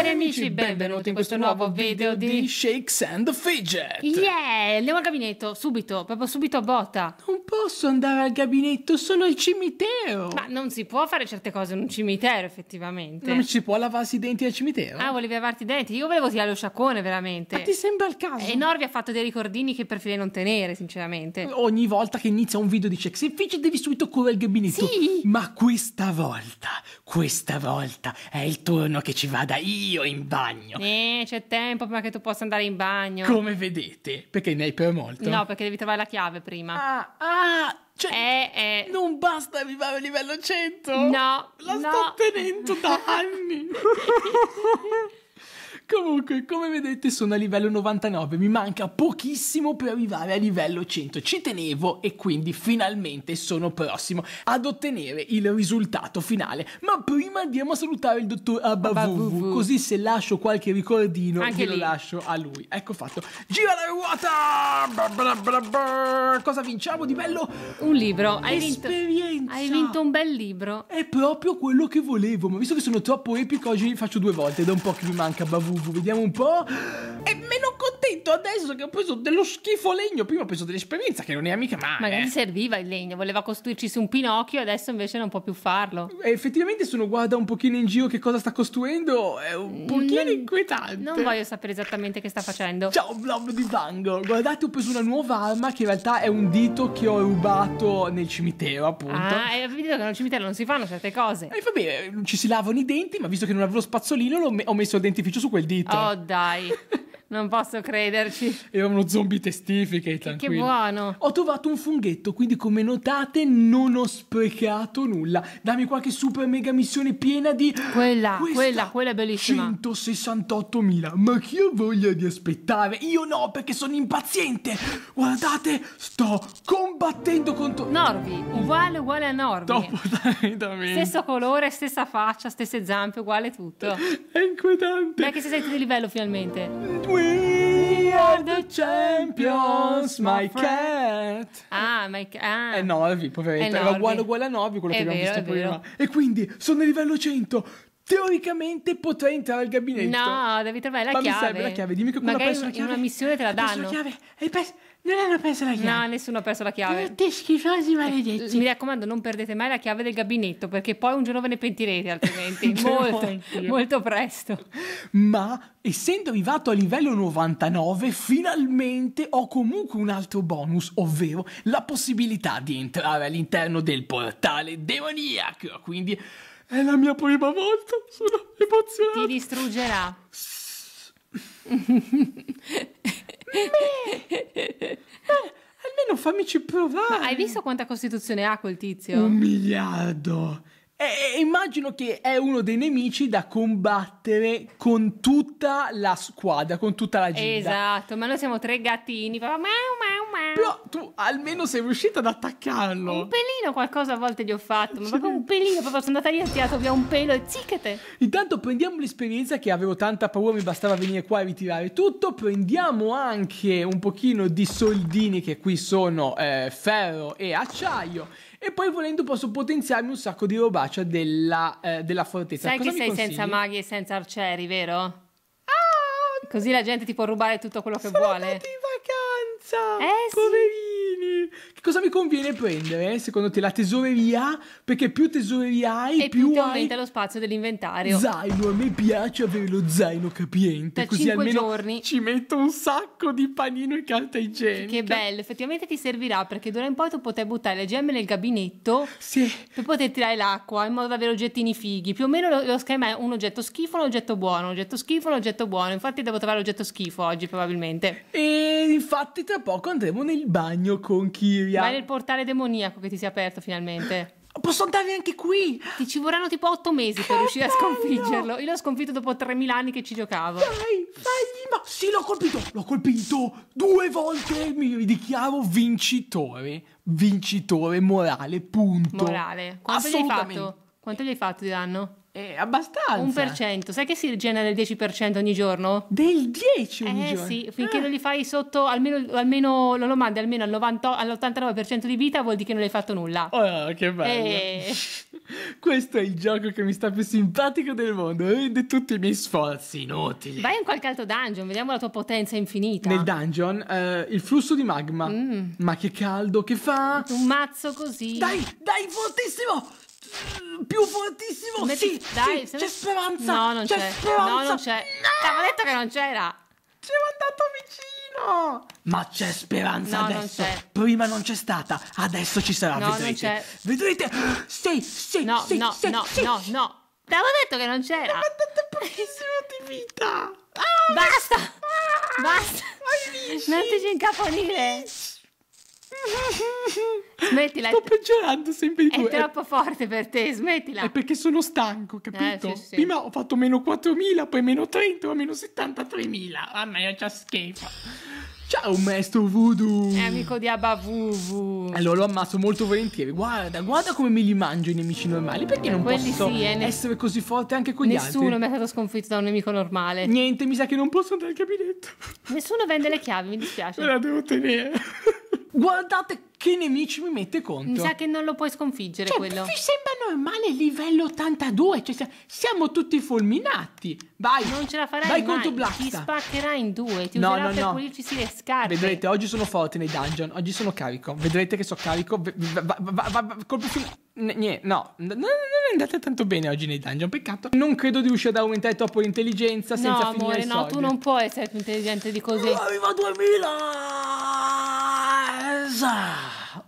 cari amici, benvenuti in questo nuovo video di Shakes and Fidget. Yeah, andiamo al gabinetto, subito, proprio subito a botta. Non posso andare al gabinetto, sono al cimitero. Ma non si può fare certe cose in un cimitero, effettivamente. Non si può lavarsi i denti al cimitero? Ah, volevi lavarti i denti? Io volevo tirare lo sciacquone, veramente. Ma ti sembra il caso? E eh, Norvi ha fatto dei ricordini che preferirei non tenere, sinceramente. Ogni volta che inizia un video di Shakes and Fidget devi subito correre al gabinetto. Sì. Ma questa volta, questa volta è il turno che ci vada io io in bagno. Eh, c'è tempo prima che tu possa andare in bagno. Come vedete, perché ne hai per molto. No, perché devi trovare la chiave prima. Ah, ah, cioè, eh, eh. non basta arrivare a livello 100. No, la no. sto tenendo da anni. Comunque, come vedete, sono a livello 99. Mi manca pochissimo per arrivare a livello 100. Ci tenevo e quindi finalmente sono prossimo ad ottenere il risultato finale. Ma prima andiamo a salutare il dottor Abavuvu. Così se lascio qualche ricordino, Anche lo lascio a lui. Ecco fatto. Gira la ruota! Bla bla bla Cosa vinciamo di bello? Un libro. Hai vinto, hai vinto un bel libro. È proprio quello che volevo. Ma visto che sono troppo epico, oggi faccio due volte. Da un po' che mi manca Bavuvu vediamo un po'. È meno contento contento adesso che ho preso dello schifo legno. Prima ho preso dell'esperienza che non è mica male. Magari eh. serviva il legno, voleva costruirci su un Pinocchio, adesso invece non può più farlo. E eh, effettivamente, se uno guarda un pochino in giro che cosa sta costruendo, è un mm, pochino non, inquietante. Non voglio sapere esattamente che sta facendo. Ciao, blob di Vango. Guardate, ho preso una nuova arma che in realtà è un dito che ho rubato nel cimitero, appunto. Ah, e eh, vedete che nel cimitero non si fanno certe cose. E eh, va bene, ci si lavano i denti, ma visto che non avevo lo spazzolino, me- ho messo il dentificio su quel dito. Oh, dai. Non posso crederci. Era uno zombie testificate. Che, buono. Ho trovato un funghetto, quindi come notate non ho sprecato nulla. Dammi qualche super mega missione piena di... Quella, quella, quella è bellissima. 168.000. Ma chi ha voglia di aspettare? Io no, perché sono impaziente. Guardate, sto combattendo contro... Norvi, uguale, uguale a Norvi. Dopo, Stesso colore, stessa faccia, stesse zampe, uguale tutto. È inquietante. Ma che sei salito di livello finalmente? We are the champions, my cat. Ah, my cat. Ah. È eh, Norvi, poveretto. È eh, Era uguale, uguale a Norvi quello che è abbiamo visto prima. E quindi sono a livello 100 teoricamente potrei entrare al gabinetto. No, devi trovare la ma chiave. Ma mi serve la chiave, dimmi che quella Magari perso la chiave. in una missione te la danno. Hai perso la chiave, hai perso... Non hanno perso la chiave. No, nessuno ha perso la chiave. Tutti schifosi eh, maledetti. Mi raccomando, non perdete mai la chiave del gabinetto, perché poi un giorno ve ne pentirete, altrimenti. molto, molto presto. Ma, essendo arrivato a livello 99, finalmente ho comunque un altro bonus, ovvero la possibilità di entrare all'interno del portale demoniaco. Quindi... È la mia prima volta, sono emozionato. Ti distruggerà. Beh, almeno fammici provare. Ma hai visto quanta costituzione ha quel tizio? Un miliardo. E immagino che è uno dei nemici da combattere con tutta la squadra, con tutta la gente. Esatto, ma noi siamo tre gattini. Papà, mau, però tu almeno sei riuscita ad attaccarlo. Un pelino qualcosa a volte gli ho fatto, ma proprio un pelino, proprio sono andata lì e ho tirato via un pelo e zicchete Intanto prendiamo l'esperienza che avevo tanta paura, mi bastava venire qua e ritirare tutto, prendiamo anche un pochino di soldini che qui sono eh, ferro e acciaio. E poi volendo posso potenziarmi un sacco di robaccia della, eh, della fortezza. Sai Cosa che sei consigli? senza maghi e senza arcieri, vero? Ah! Così la gente ti può rubare tutto quello che vuole. Cattiva. Eh, poverino. Sì cosa mi conviene prendere? Secondo te la tesoreria? Perché più tesoreria hai, e più, più aumenta hai... lo spazio dell'inventario. Zaino, a me piace avere lo zaino capiente, da così almeno giorni. ci metto un sacco di panino e carta igienica. Che bello, effettivamente ti servirà perché d'ora in poi tu potrai buttare le gemme nel gabinetto sì. per poter tirare l'acqua in modo da avere oggettini fighi. Più o meno lo, lo schema è un oggetto schifo, un oggetto buono, un oggetto schifo, un oggetto buono. Infatti devo trovare l'oggetto schifo oggi probabilmente. E infatti tra poco andremo nel bagno con Kiria voglia. Ma è portale demoniaco che ti si è aperto finalmente. Posso andare anche qui? Ti ci vorranno tipo otto mesi che per riuscire bello. a sconfiggerlo. Io l'ho sconfitto dopo 3000 anni che ci giocavo. Dai, fagli ma... Sì, l'ho colpito! L'ho colpito due volte! Mi dichiaro vincitore. Vincitore morale, punto. Morale. Quanto gli hai fatto? Quanto gli hai fatto di danno? Eh, abbastanza. Un per cento. Sai che si genera il 10% ogni giorno? Del 10 ogni eh, giorno? sì, finché ah. non li fai sotto, almeno, almeno non lo mandi almeno al 90, all'89% di vita vuol dire che non hai fatto nulla. Oh, che bello. Eh. Questo è il gioco che mi sta più simpatico del mondo. Vede tutti i miei sforzi inutili. Vai in qualche altro dungeon, vediamo la tua potenza infinita. Nel dungeon, eh, il flusso di magma. Mm. Ma che caldo che fa! Un mazzo così. Dai, dai, fortissimo! più fortissimo. Metti, sì, dai, sì, c'è speranza. No, non c'è. c'è. Speranza. No, non c'è. No! Cioè, avevo detto che non c'era. Ci ho andato vicino. Ma c'è speranza no, adesso. Non Prima non c'è stata, adesso ci sarà. No, vedrete. Vedrete. Sì, sì, no, sì, no, sì, no, sì. no, no. no T'avevo detto che non c'era. Ma detto pochissimo di vita. Ah, basta. Ah, basta. Ah, non ti incaponire. Smettila. Sto peggiorando sempre di più. È troppo forte per te, smettila. È perché sono stanco, eh, capito? Eh, sì, sì. Prima ho fatto meno 4.000, poi meno 30, ora meno 73.000. A me è già schifo. Ciao maestro voodoo! È eh, amico di Abavuvu. Allora eh, lo ammazzo molto volentieri. Guarda, guarda come me li mangio i nemici normali. Perché eh, non posso sì, eh, essere così forte anche con gli altri? Nessuno mi è stato sconfitto da un nemico normale. Niente, mi sa che non posso andare al gabinetto. Nessuno vende le chiavi, mi dispiace. Me la devo tenere. Guardate che nemici mi mette contro? Mi sa che non lo puoi sconfiggere cioè, quello. Mi sembra meno ah, male livello 82, cioè siamo tutti fulminati. Vai, non ce la farai vai mai. contro Blasta. Ti spaccherà in due, ti no, userà no, per no. pulirci le scarpe. Vedrete, oggi sono forte nei dungeon, oggi sono carico. Vedrete che sono carico. Va, va, va, colpo finale. Niente, no, non è andata tanto bene oggi nei dungeon, peccato. Non credo di riuscire ad aumentare troppo l'intelligenza senza no, finire amore, i soldi. No, tu non puoi essere più intelligente di così. Arriva 2000!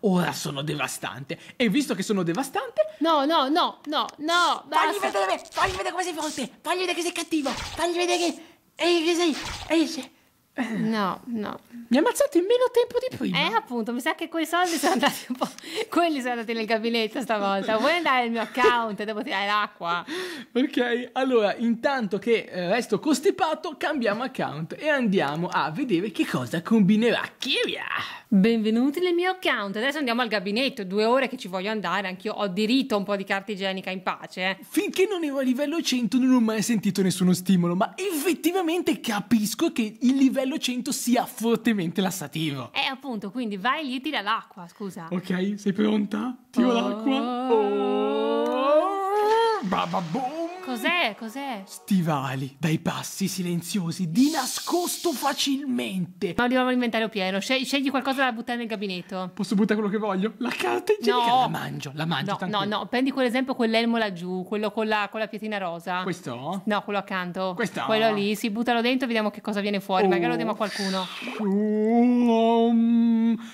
ora sono devastante. E visto che sono devastante... No, no, no, no, no, basta. Fagli vedere, fagli vedere come sei forte, fagli vedere che sei cattivo, fagli vedere che... Ehi, che sei... Ehi, sei... No, no. Mi ha ammazzato in meno tempo di prima. Eh, appunto, mi sa che quei soldi sono andati un po'. Quelli sono andati nel gabinetto stavolta. Vuoi andare nel mio account e devo tirare l'acqua? Ok, allora, intanto che eh, resto costipato, cambiamo account e andiamo a vedere che cosa combinerà Kiria. Benvenuti nel mio account. Adesso andiamo al gabinetto. Due ore che ci voglio andare. Anch'io ho diritto a un po' di carta igienica in pace. Eh. Finché non ero a livello 100, non ho mai sentito nessuno stimolo. Ma effettivamente capisco che il livello livello 100 sia fortemente lassativo. Eh, appunto, quindi vai lì e tira l'acqua, scusa. Ok, sei pronta? Tiro oh. l'acqua. Oh. Bababoom. Cos'è? Cos'è? Stivali, dai passi silenziosi, di nascosto facilmente. Ma andiamo all'inventario pieno. Scegli, scegli qualcosa da buttare nel gabinetto. Posso buttare quello che voglio? La carta igienica? No. La mangio, la mangio. No, tranquillo. no, no. Prendi quell'esempio, quell'elmo laggiù, quello con la, con la pietina rosa. Questo? No, quello accanto. Questo? Quello lì, si buttano dentro e vediamo che cosa viene fuori. Oh. Magari lo diamo a qualcuno. Um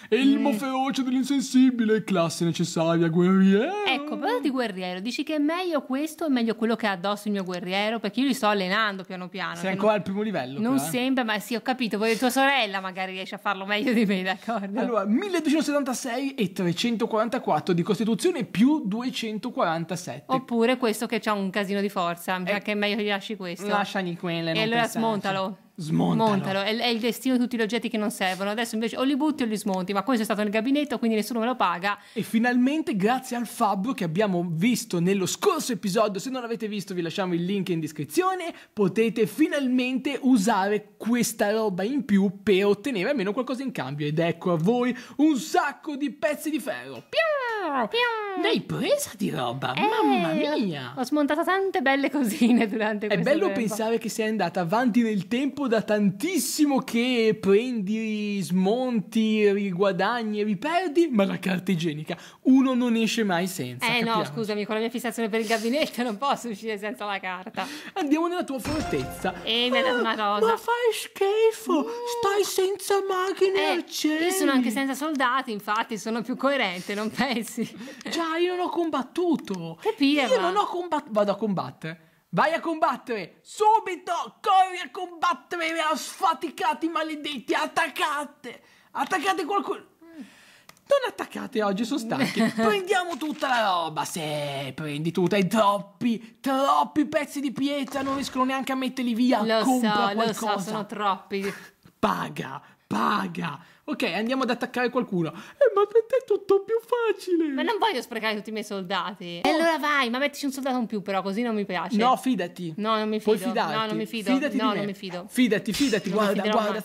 elmo il eh. feroce dell'insensibile, classe necessaria, guerriero. Ecco, parla di guerriero, dici che è meglio questo, o meglio quello che ha addosso il mio guerriero, perché io li sto allenando piano piano. Sei ancora non, al primo livello. Non però, eh? sembra, ma sì, ho capito, poi tua sorella magari riesce a farlo meglio di me, d'accordo? Allora, 1276 e 344 di Costituzione più 247. Oppure questo che ha un casino di forza, mi eh. che è meglio che lasci questo. Lasciagli quello. E allora pensarci. smontalo smontalo. smontalo. È, è, il destino di tutti gli oggetti che non servono. Adesso invece o li butti o li smonti, ma questo è stato nel gabinetto, quindi nessuno me lo paga. E finalmente, grazie al Fab che abbiamo visto nello scorso episodio, se non l'avete visto vi lasciamo il link in descrizione, potete finalmente usare questa roba in più per ottenere almeno qualcosa in cambio. Ed ecco a voi un sacco di pezzi di ferro. Piam! Piau! L'hai presa di roba, eh, mamma mia! Ho smontato tante belle cosine durante questo È bello pensare che sei andata avanti nel tempo da tantissimo che prendi, smonti, riguadagni e riperdi, ma la carta igienica uno non esce mai senza. Eh capiamoci. no, scusami, con la mia fissazione per il gabinetto non posso uscire senza la carta. Andiamo nella tua fortezza. E mi ha dato una ah, rosa. Ma fai schifo, mm. stai senza macchine eh, accendi. Io sono anche senza soldati, infatti, sono più coerente, non pensi? Già, io non ho combattuto. Che pirla. Io non ho combattuto, vado a combattere. Vai a combattere! Subito! Corri a combattere! Sfaticati, maledetti! Attaccate! Attaccate qualcuno! Non attaccate oggi, sono stanchi. Prendiamo tutta la roba. Se prendi tutta, hai troppi, troppi pezzi di pietra, non riescono neanche a metterli via. Lo Compra so, qualcosa. lo so, sono troppi. Paga, paga. Ok, andiamo ad attaccare qualcuno. Eh, ma per te è tutto più facile. Ma non voglio sprecare tutti i miei soldati. E allora vai, ma mettici un soldato in più, però così non mi piace. No, fidati. No, non mi fido. Puoi fidarti. No, non mi fido. Fidati no, non mi fido. Fidati, fidati. guarda, guarda.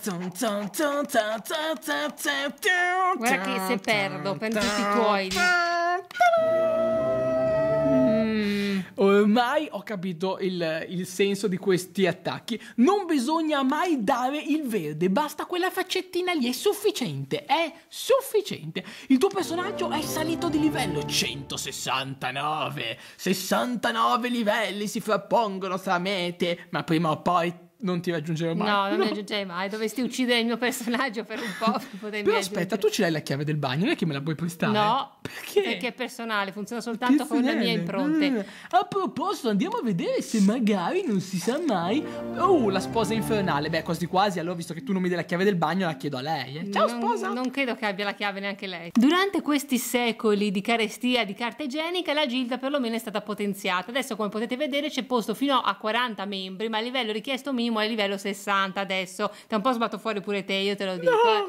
Guarda che se perdo, prendi tutti i tuoi ormai eh, ho capito il, il, senso di questi attacchi. Non bisogna mai dare il verde, basta quella faccettina lì, è sufficiente, è sufficiente. Il tuo personaggio è salito di livello, 169, 69 livelli si frappongono tra mete, ma prima o poi non ti raggiungerò mai. No, non no. mi raggiungerei mai. Dovresti uccidere il mio personaggio per un po'. Per Però aspetta, tu ce l'hai la chiave del bagno, non è che me la puoi prestare? No, perché? Perché è personale, funziona soltanto personale. con le mie impronte. Eh, a proposito, andiamo a vedere se magari non si sa mai. Oh, la sposa infernale. Beh, quasi quasi, allora visto che tu non mi dai la chiave del bagno, la chiedo a lei. Eh. Ciao non, sposa! Non credo che abbia la chiave neanche lei. Durante questi secoli di carestia di carta igienica, la gilda perlomeno è stata potenziata. Adesso, come potete vedere, c'è posto fino a 40 membri, ma il livello richiesto minimo minimo è livello 60 adesso. Ti un po' sbatto fuori pure te, io te lo dico. No.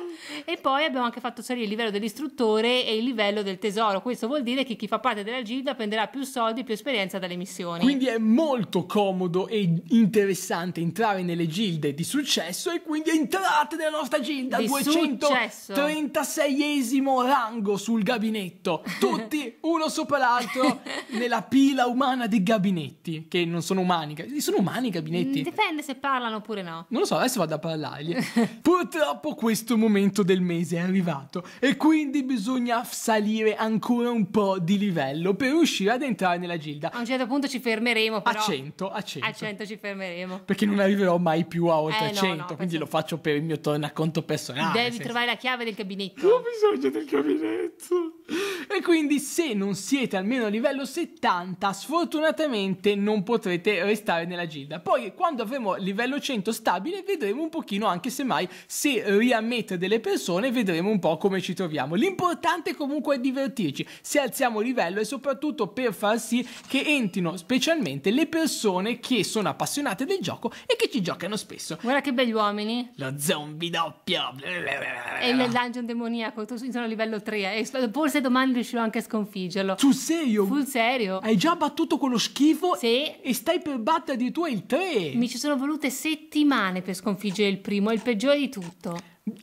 Eh. E poi abbiamo anche fatto salire il livello dell'istruttore e il livello del tesoro. Questo vuol dire che chi fa parte della gilda prenderà più soldi e più esperienza dalle missioni. Quindi è molto comodo e interessante entrare nelle gilde di successo e quindi entrate nella nostra gilda di 236esimo rango sul gabinetto. Tutti uno sopra l'altro nella pila umana dei gabinetti, che non sono umani. Sono umani i gabinetti? Mm, dipende se parlano oppure no. Non lo so, adesso vado a parlargli. Purtroppo questo momento del mese è arrivato e quindi bisogna salire ancora un po' di livello per riuscire ad entrare nella gilda. A un certo punto ci fermeremo però. A 100, a 100. A 100 ci fermeremo. Perché non arriverò mai più a eh, oltre eh, 100, no, no, quindi penso... lo faccio per il mio tornaconto personale. Devi trovare la chiave del gabinetto. Ho bisogno del gabinetto e quindi se non siete almeno a livello 70 sfortunatamente non potrete restare nella gilda poi quando avremo livello 100 stabile vedremo un pochino anche se mai se riammette delle persone vedremo un po' come ci troviamo l'importante comunque è divertirci se alziamo livello e soprattutto per far sì che entrino specialmente le persone che sono appassionate del gioco e che ci giocano spesso guarda che begli uomini lo zombie doppio e il dungeon demoniaco sono a livello 3 e eh se domani riuscirò anche a sconfiggerlo. Sul serio? Sul serio. Hai già battuto quello schifo? Sì. E stai per battere addirittura il 3. Mi ci sono volute settimane per sconfiggere il primo, il peggiore di tutto.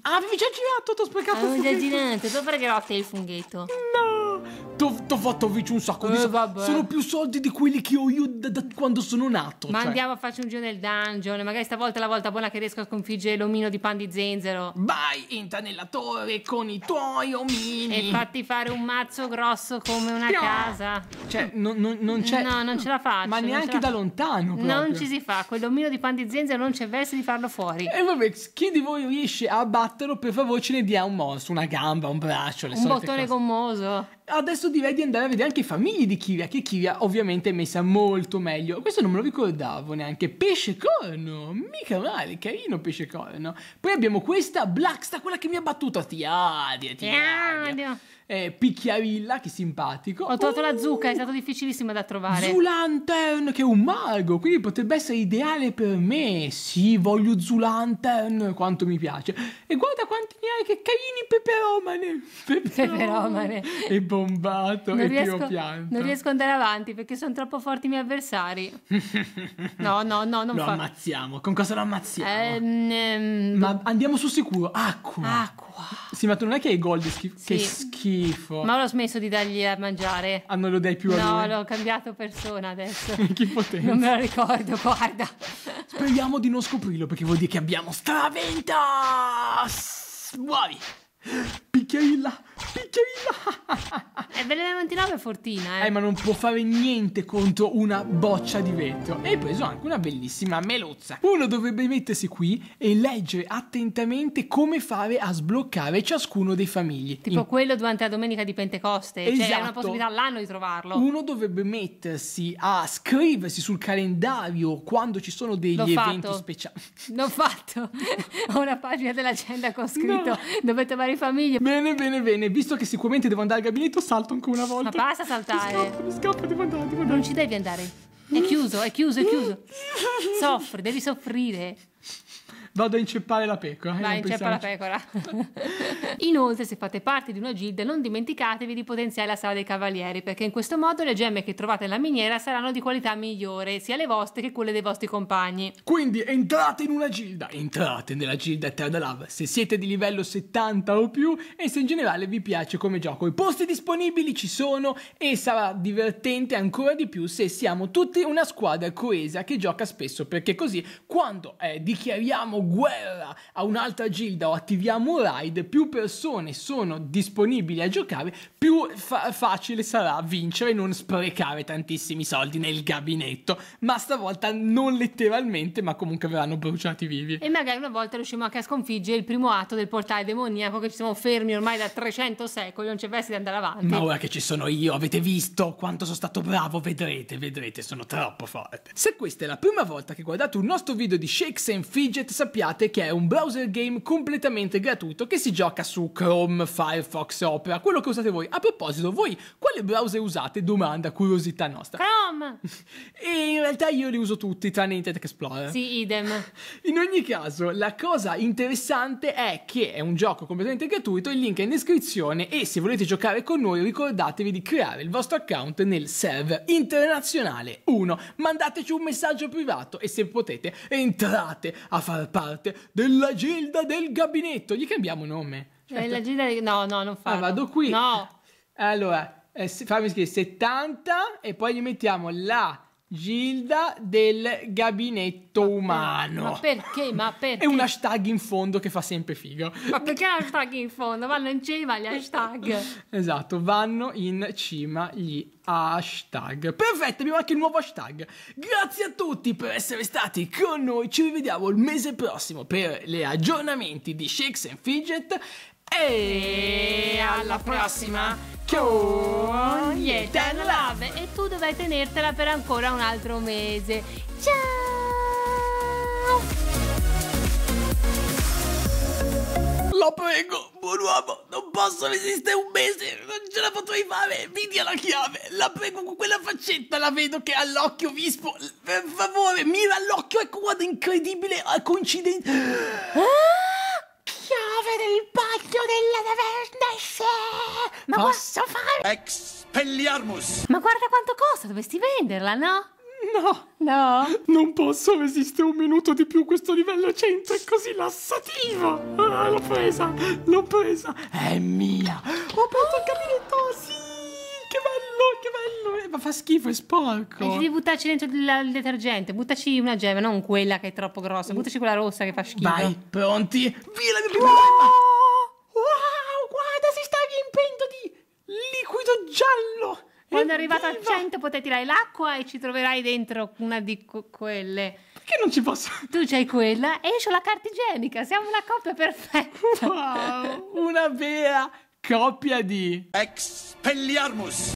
Avevi già girato, ti ho sprecato Avevo il funghetto. Avevo già girato, dopo a te il funghetto. No! T'ho fatto vici un sacco di eh, soldi. Vabbè. Sono più soldi di quelli che ho io da, da quando sono nato. Ma cioè. andiamo a farci un giro nel dungeon. Magari stavolta è la volta buona che riesco a sconfiggere l'omino di pan di zenzero. Vai, entra nella torre con i tuoi omini. E fatti fare un mazzo grosso come una no. casa. Cioè, non, non, non c'è. No, non ce la faccio. Ma neanche da lontano. Proprio. Non ci si fa. Quell'omino di pan di zenzero non c'è verso di farlo fuori. E vabbè, chi di voi riesce a batterlo, per favore, ce ne dia un morso, una gamba, un braccio, le Un bottone cose. gommoso. Adesso direi di andare a vedere anche i famigli di Kiria, che Kiria ovviamente è messa molto meglio. Questo non me lo ricordavo neanche. Pesce corno, mica male, carino pesce corno. Poi abbiamo questa Blacksta, quella che mi ha battuto. Ti odio, ti, ti odio. odio eh, Picchiavilla, che simpatico. Ho trovato oh, la zucca, è stato difficilissimo da trovare. Zulantern, che è un mago, quindi potrebbe essere ideale per me. Sì, voglio Zulantern, quanto mi piace. E guarda quanti ne hai, che carini peperomane. Peperomane. E bombato, non e riesco, tiro pianto. Non riesco ad andare avanti perché sono troppo forti i miei avversari. no, no, no, non lo fa... ammazziamo. Con cosa lo ammazziamo? Ehm, ehm Ma andiamo su sicuro, acqua. Acqua. Sì, ma tu non è che hai gol di schifo? Sì. Che schifo schifo. Ma ho smesso di dargli da mangiare. Ah, non lo dai più a no, lui? No, l'ho cambiato persona adesso. Chi potenza? Non me lo ricordo, guarda. Speriamo di non scoprirlo perché vuol dire che abbiamo stravinto! Muovi! Picchiailla! Picchiailla! E eh, Velena 29 è fortina, eh. Eh, ma non può fare niente contro una boccia di vetro. E hai preso anche una bellissima meluzza. Uno dovrebbe mettersi qui e leggere attentamente come fare a sbloccare ciascuno dei famigli. Tipo In... quello durante la domenica di Pentecoste. Cioè, esatto. Cioè, è una possibilità all'anno di trovarlo. Uno dovrebbe mettersi a scriversi sul calendario quando ci sono degli L'ho eventi fatto. speciali. L'ho fatto. Ho una pagina dell'agenda con scritto no. dovete fare i famigli. Me Bene, bene, bene. Visto che sicuramente devo andare al gabinetto, salto ancora una volta. Ma basta saltare. Mi scappo, mi scappo, devo andare, devo andare. Non ci devi andare. È chiuso, è chiuso, è chiuso. Soffri, devi soffrire. Vado a inceppare la pecora. Eh, Vai, inceppa la pecora. Inoltre, se fate parte di una gilda, non dimenticatevi di potenziare la sala dei cavalieri, perché in questo modo le gemme che trovate nella miniera saranno di qualità migliore, sia le vostre che quelle dei vostri compagni. Quindi entrate in una gilda, entrate nella gilda Eterna Love, se siete di livello 70 o più e se in generale vi piace come gioco. I posti disponibili ci sono e sarà divertente ancora di più se siamo tutti una squadra coesa che gioca spesso, perché così quando eh, dichiariamo guerra a un'altra gilda o attiviamo un raid, più persone sono disponibili a giocare, più fa facile sarà vincere e non sprecare tantissimi soldi nel gabinetto. Ma stavolta non letteralmente, ma comunque verranno bruciati vivi. E magari una volta riusciamo anche a sconfiggere il primo atto del portale demoniaco che ci siamo fermi ormai da 300 secoli, non c'è verso di andare avanti. Ma ora che ci sono io, avete visto quanto sono stato bravo? Vedrete, vedrete, sono troppo forte. Se questa è la prima volta che guardate un nostro video di Shakes and Fidget, sapete sappiate che è un browser game completamente gratuito che si gioca su Chrome, Firefox, Opera, quello che usate voi. A proposito, voi quale browser usate? Domanda, curiosità nostra. Chrome! e in realtà io li uso tutti, tranne Internet Explorer. Sì, idem. In ogni caso, la cosa interessante è che è un gioco completamente gratuito, il link è in descrizione e se volete giocare con noi ricordatevi di creare il vostro account nel server internazionale 1. Mandateci un messaggio privato e se potete entrate a far parte parte della Gilda del Gabinetto. Gli cambiamo nome. Cioè, la Gilda del... No, no, non fa. Ah, vado qui. No. Allora, eh, fammi scrivere 70 e poi gli mettiamo la Gilda del gabinetto umano. Ma perché? Ma perché? È un hashtag in fondo che fa sempre figo. Ma perché un hashtag in fondo? Vanno in cima gli hashtag. esatto, vanno in cima gli hashtag. Perfetto, abbiamo anche il nuovo hashtag. Grazie a tutti per essere stati con noi. Ci rivediamo il mese prossimo per gli aggiornamenti di Shakes and Fidget e alla prossima con gli Eternal Love. E tu dovrai tenertela per ancora un altro mese. Ciao! La prego, buon uomo, non posso resistere un mese, non ce la potrei fare, mi dia la chiave, la prego con quella faccetta, la vedo che ha l'occhio vispo, per favore, mira l'occhio ecco, guarda, incredibile, coincidenza. Ah! il bagno della Daverness! Ma posso fare... Expelliarmus! Ma guarda quanto costa, dovresti venderla, no? No! No! Non posso resistere un minuto di più, questo livello 100 è così lassativo! Ah, l'ho presa! L'ho presa! È mia! Ho aperto il capitolo! fa schifo, è sporco. E eh, devi buttarci dentro il detergente, buttaci una gemma, non quella che è troppo grossa, buttaci quella rossa che fa schifo. Vai, pronti? Via la wow! wow, guarda, si sta riempendo di liquido giallo. Quando è arrivato a 100 potrai tirare l'acqua e ci troverai dentro una di quelle. Perché non ci posso? Tu c'hai quella e io ho la carta igienica, siamo una coppia perfetta. Wow, una vera coppia di Expelliarmus.